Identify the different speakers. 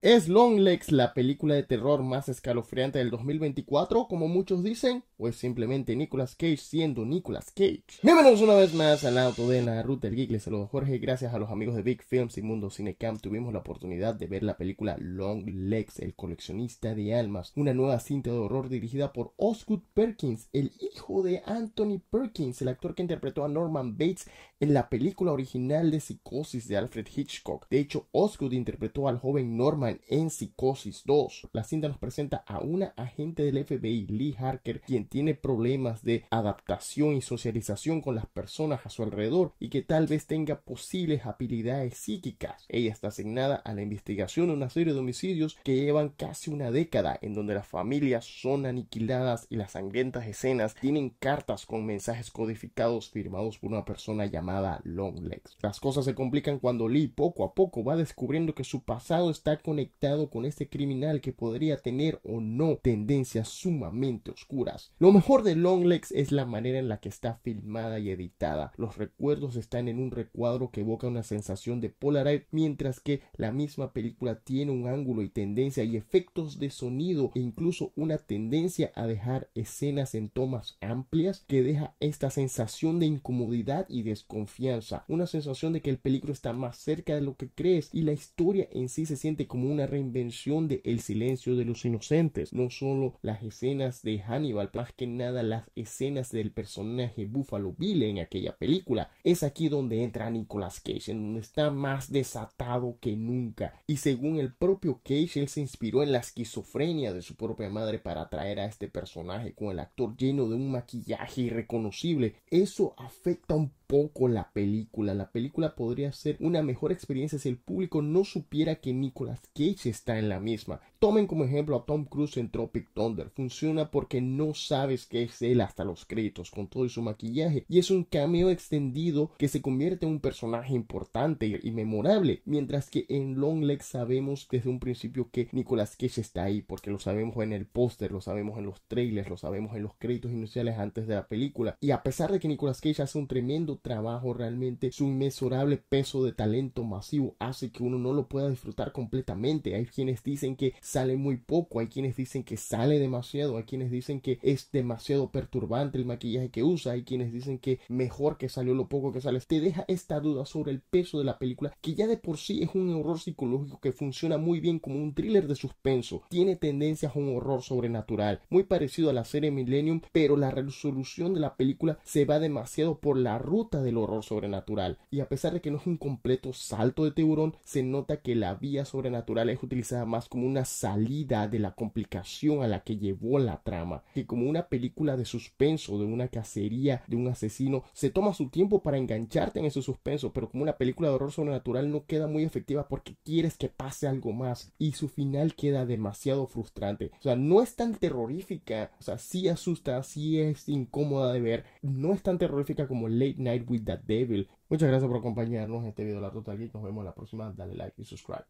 Speaker 1: ¿Es Long Legs la película de terror más escalofriante del 2024, como muchos dicen? ¿O es simplemente Nicolas Cage siendo Nicolas Cage? Bienvenidos una vez más al auto de la Router Geek. Les saludo Jorge. Gracias a los amigos de Big Films y Mundo Cinecamp tuvimos la oportunidad de ver la película Long Legs, el coleccionista de almas. Una nueva cinta de horror dirigida por Osgood Perkins, el hijo de Anthony Perkins, el actor que interpretó a Norman Bates en la película original de Psicosis de Alfred Hitchcock. De hecho, Osgood interpretó al joven Norman en Psicosis 2. La cinta nos presenta a una agente del FBI, Lee Harker, quien tiene problemas de adaptación y socialización con las personas a su alrededor y que tal vez tenga posibles habilidades psíquicas. Ella está asignada a la investigación de una serie de homicidios que llevan casi una década en donde las familias son aniquiladas y las sangrientas escenas tienen cartas con mensajes codificados firmados por una persona llamada Longlegs. Las cosas se complican cuando Lee poco a poco va descubriendo que su pasado está con conectado con este criminal que podría tener o no tendencias sumamente oscuras. Lo mejor de Long Legs es la manera en la que está filmada y editada. Los recuerdos están en un recuadro que evoca una sensación de Polaroid, mientras que la misma película tiene un ángulo y tendencia y efectos de sonido e incluso una tendencia a dejar escenas en tomas amplias que deja esta sensación de incomodidad y desconfianza, una sensación de que el peligro está más cerca de lo que crees y la historia en sí se siente como una reinvención de El silencio de los inocentes, no solo las escenas de Hannibal, más que nada las escenas del personaje Buffalo Bill en aquella película. Es aquí donde entra Nicolas Cage, en donde está más desatado que nunca. Y según el propio Cage, él se inspiró en la esquizofrenia de su propia madre para traer a este personaje con el actor lleno de un maquillaje irreconocible. Eso afecta un poco la película. La película podría ser una mejor experiencia si el público no supiera que Nicolas Cage está en la misma. Tomen como ejemplo a Tom Cruise en Tropic Thunder. Funciona porque no sabes que es él hasta los créditos con todo su maquillaje y es un cameo extendido que se convierte en un personaje importante y memorable. Mientras que en Long Legs sabemos desde un principio que Nicolas Cage está ahí porque lo sabemos en el póster, lo sabemos en los trailers, lo sabemos en los créditos iniciales antes de la película. Y a pesar de que Nicolas Cage hace un tremendo trabajo, realmente su inmensurable peso de talento masivo hace que uno no lo pueda disfrutar completamente. Hay quienes dicen que sale muy poco, hay quienes dicen que sale demasiado, hay quienes dicen que es demasiado perturbante el maquillaje que usa, hay quienes dicen que mejor que salió lo poco que sale. Te deja esta duda sobre el peso de la película que ya de por sí es un horror psicológico que funciona muy bien como un thriller de suspenso. Tiene tendencias a un horror sobrenatural, muy parecido a la serie Millennium, pero la resolución de la película se va demasiado por la ruta del horror sobrenatural y a pesar de que no es un completo salto de tiburón, se nota que la vía sobrenatural es utilizada más como una salida de la complicación a la que llevó la trama, que como una película de suspenso, de una cacería, de un asesino, se toma su tiempo para engancharte en ese suspenso, pero como una película de horror sobrenatural no queda muy efectiva porque quieres que pase algo más y su final queda demasiado frustrante. O sea, no es tan terrorífica, o sea, sí asusta, si es incómoda de ver, no es tan terrorífica como Late Night with the Devil. Muchas gracias por acompañarnos en este video de la Total Nos vemos la próxima. Dale like y subscribe.